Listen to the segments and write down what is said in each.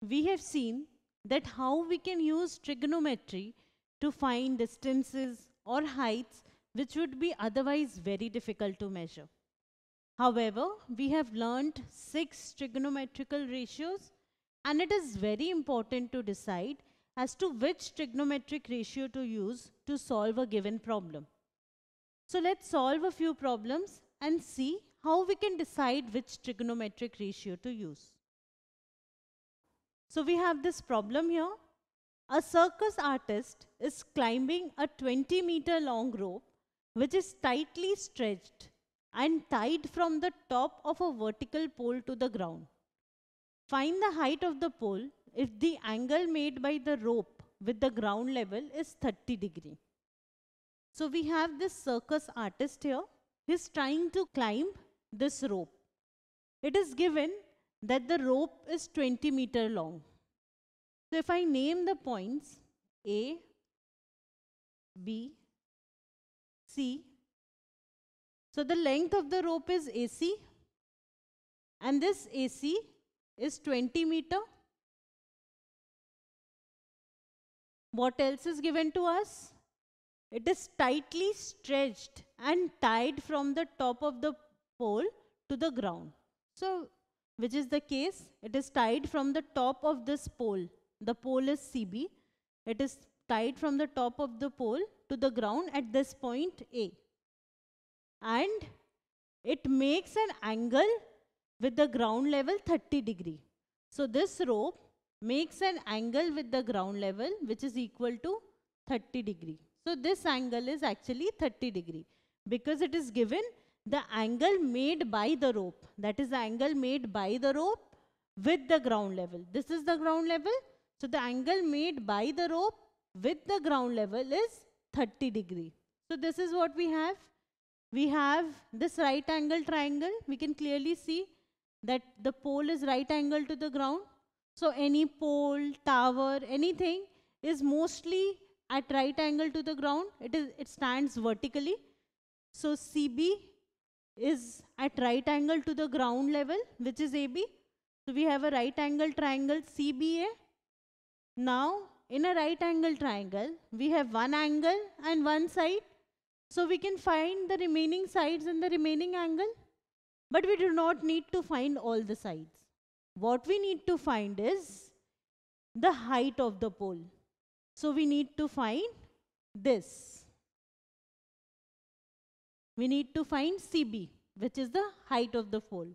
we have seen that how we can use trigonometry to find distances or heights which would be otherwise very difficult to measure. However, we have learned six trigonometrical ratios and it is very important to decide as to which trigonometric ratio to use to solve a given problem. So let's solve a few problems and see how we can decide which trigonometric ratio to use. So we have this problem here. A circus artist is climbing a 20 meter long rope which is tightly stretched and tied from the top of a vertical pole to the ground. Find the height of the pole if the angle made by the rope with the ground level is 30 degree. So we have this circus artist here. He's trying to climb this rope. It is given that the rope is 20 meter long. So if I name the points A, B, C, so the length of the rope is AC and this AC is 20 meter. What else is given to us? It is tightly stretched and tied from the top of the pole to the ground. So which is the case, it is tied from the top of this pole. The pole is CB. It is tied from the top of the pole to the ground at this point A. And it makes an angle with the ground level 30 degree. So this rope makes an angle with the ground level which is equal to 30 degree. So this angle is actually 30 degree because it is given the angle made by the rope, that is the angle made by the rope with the ground level. This is the ground level. So the angle made by the rope with the ground level is 30 degree. So this is what we have. We have this right angle triangle. We can clearly see that the pole is right angle to the ground. So any pole, tower, anything is mostly at right angle to the ground. It is it stands vertically. So CB is at right angle to the ground level, which is AB. So we have a right angle triangle CBA. Now, in a right angle triangle, we have one angle and one side. So we can find the remaining sides and the remaining angle. But we do not need to find all the sides. What we need to find is the height of the pole. So we need to find this we need to find CB, which is the height of the pole.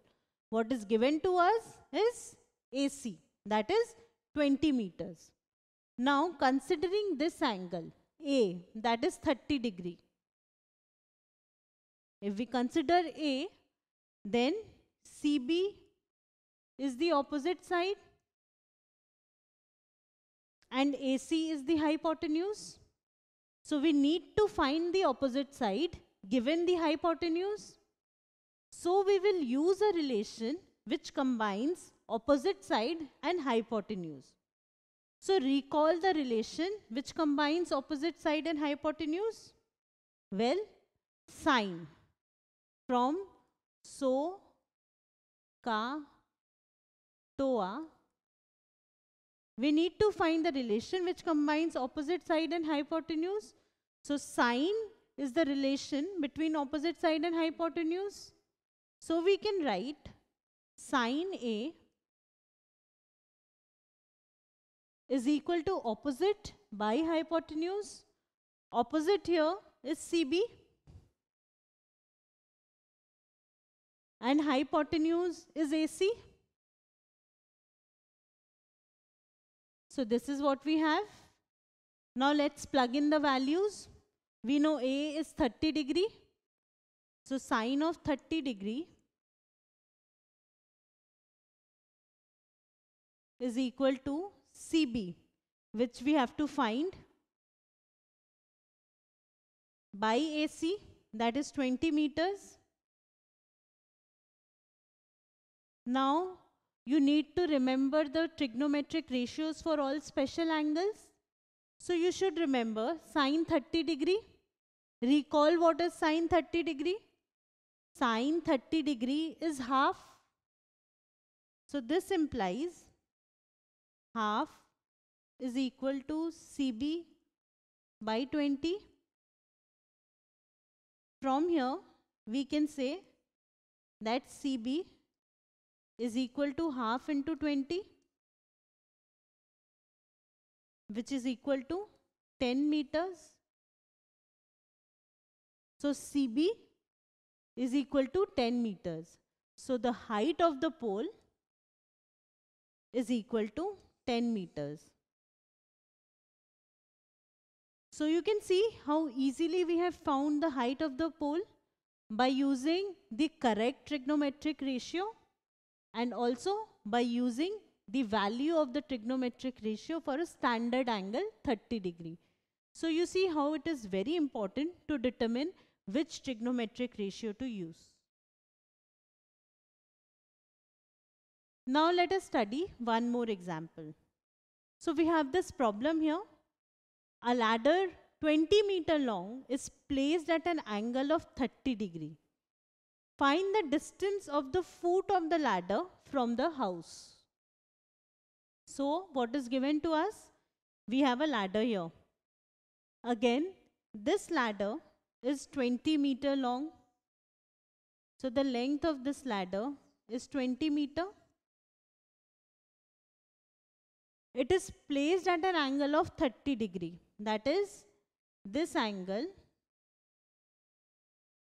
What is given to us is AC, that is 20 meters. Now, considering this angle, A, that is 30 degree. If we consider A, then CB is the opposite side and AC is the hypotenuse. So, we need to find the opposite side given the hypotenuse. So we will use a relation which combines opposite side and hypotenuse. So recall the relation which combines opposite side and hypotenuse. Well, sine from so, ka, toa. We need to find the relation which combines opposite side and hypotenuse. So sine is the relation between opposite side and hypotenuse. So we can write sine A is equal to opposite by hypotenuse. Opposite here is CB and hypotenuse is AC. So this is what we have. Now let's plug in the values. We know A is 30 degree. So sine of 30 degree is equal to CB, which we have to find by AC, that is 20 meters. Now, you need to remember the trigonometric ratios for all special angles. So, you should remember sine 30 degree Recall what is sine 30 degree? Sine 30 degree is half. So this implies half is equal to CB by 20. From here, we can say that CB is equal to half into 20 which is equal to 10 meters so CB is equal to 10 meters. So the height of the pole is equal to 10 meters. So you can see how easily we have found the height of the pole by using the correct trigonometric ratio and also by using the value of the trigonometric ratio for a standard angle 30 degree. So you see how it is very important to determine which trigonometric ratio to use. Now let us study one more example. So we have this problem here. A ladder 20 meter long is placed at an angle of 30 degree. Find the distance of the foot of the ladder from the house. So what is given to us? We have a ladder here. Again, this ladder is 20 meter long. So the length of this ladder is 20 meter. It is placed at an angle of 30 degree. That is this angle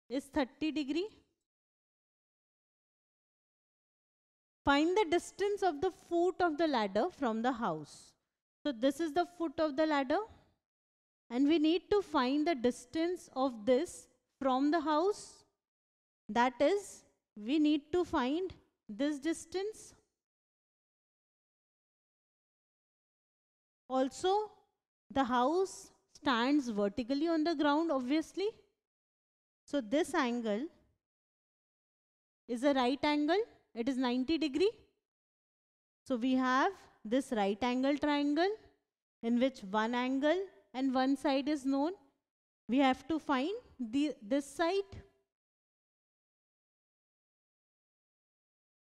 is 30 degree. Find the distance of the foot of the ladder from the house. So this is the foot of the ladder and we need to find the distance of this from the house. That is, we need to find this distance. Also, the house stands vertically on the ground, obviously. So this angle is a right angle. It is 90 degree. So we have this right angle triangle in which one angle and one side is known. We have to find the, this side.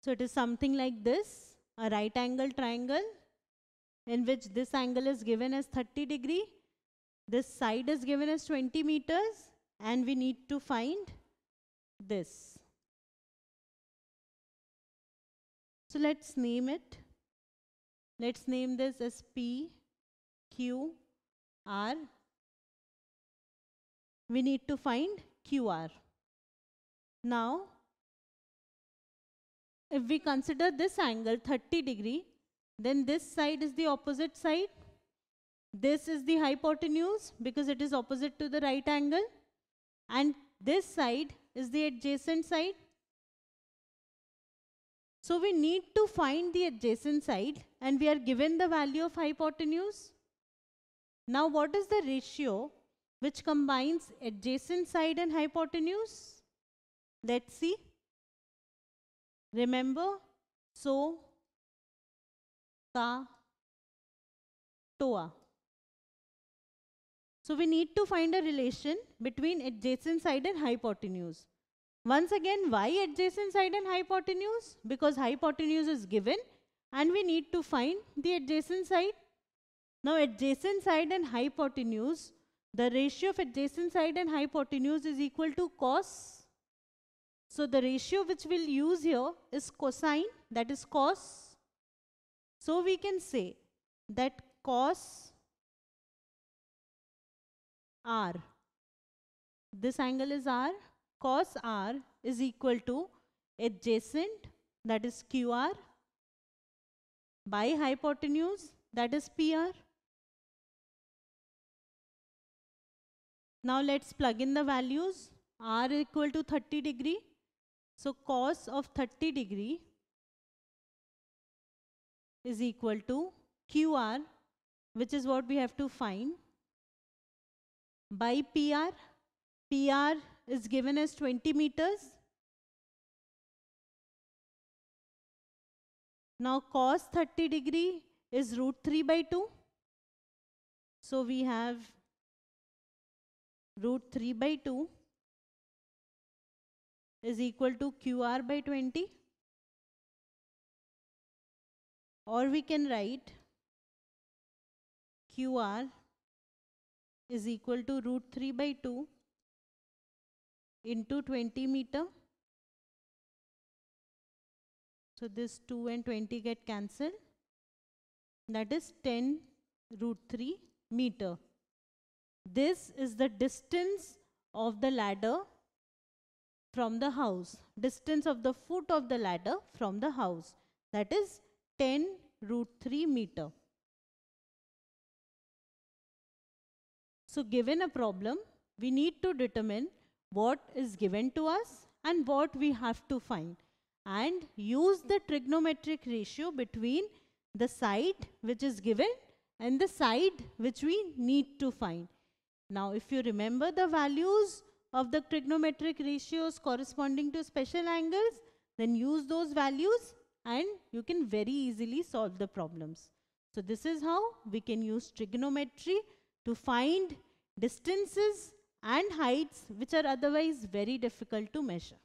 So it is something like this, a right angle triangle in which this angle is given as 30 degree, this side is given as 20 meters and we need to find this. So let's name it. Let's name this as P, Q, R, we need to find QR. Now, if we consider this angle 30 degree, then this side is the opposite side. This is the hypotenuse because it is opposite to the right angle. And this side is the adjacent side. So we need to find the adjacent side and we are given the value of hypotenuse. Now what is the ratio which combines adjacent side and hypotenuse? Let's see. Remember, so, ka, toa. So we need to find a relation between adjacent side and hypotenuse. Once again, why adjacent side and hypotenuse? Because hypotenuse is given and we need to find the adjacent side. Now adjacent side and hypotenuse, the ratio of adjacent side and hypotenuse is equal to cos. So the ratio which we'll use here is cosine that is cos. So we can say that cos r, this angle is r, cos r is equal to adjacent that is qr by hypotenuse that is PR. Now let's plug in the values. R equal to 30 degree. So cos of 30 degree is equal to QR which is what we have to find by PR. PR is given as 20 meters. Now cos 30 degree is root 3 by 2. So we have root 3 by 2 is equal to QR by 20 or we can write QR is equal to root 3 by 2 into 20 meter. So this 2 and 20 get cancelled. That is 10 root 3 meter. This is the distance of the ladder from the house. Distance of the foot of the ladder from the house. That is 10 root 3 meter. So given a problem, we need to determine what is given to us and what we have to find and use the trigonometric ratio between the side which is given and the side which we need to find. Now, if you remember the values of the trigonometric ratios corresponding to special angles, then use those values and you can very easily solve the problems. So, this is how we can use trigonometry to find distances and heights which are otherwise very difficult to measure.